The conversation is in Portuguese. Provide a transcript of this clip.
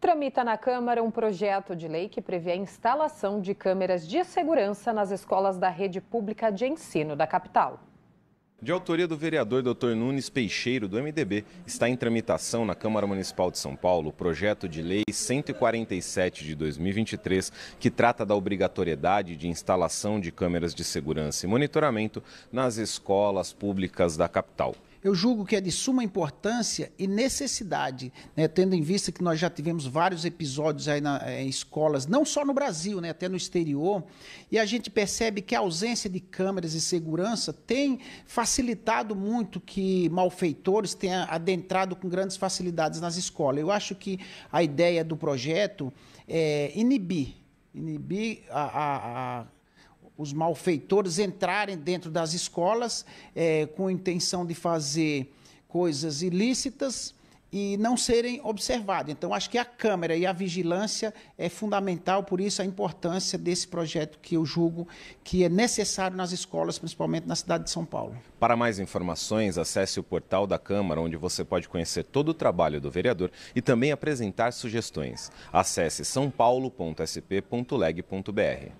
tramita na Câmara um projeto de lei que prevê a instalação de câmeras de segurança nas escolas da rede pública de ensino da capital. De autoria do vereador Dr. Nunes Peixeiro, do MDB, está em tramitação na Câmara Municipal de São Paulo o projeto de lei 147 de 2023, que trata da obrigatoriedade de instalação de câmeras de segurança e monitoramento nas escolas públicas da capital eu julgo que é de suma importância e necessidade, né, tendo em vista que nós já tivemos vários episódios aí na, eh, em escolas, não só no Brasil, né, até no exterior, e a gente percebe que a ausência de câmeras e segurança tem facilitado muito que malfeitores tenham adentrado com grandes facilidades nas escolas. Eu acho que a ideia do projeto é inibir, inibir a, a, a os malfeitores entrarem dentro das escolas é, com a intenção de fazer coisas ilícitas e não serem observados. Então, acho que a Câmara e a vigilância é fundamental, por isso a importância desse projeto que eu julgo que é necessário nas escolas, principalmente na cidade de São Paulo. Para mais informações, acesse o portal da Câmara, onde você pode conhecer todo o trabalho do vereador e também apresentar sugestões. Acesse sãopaulo.sp.leg.br.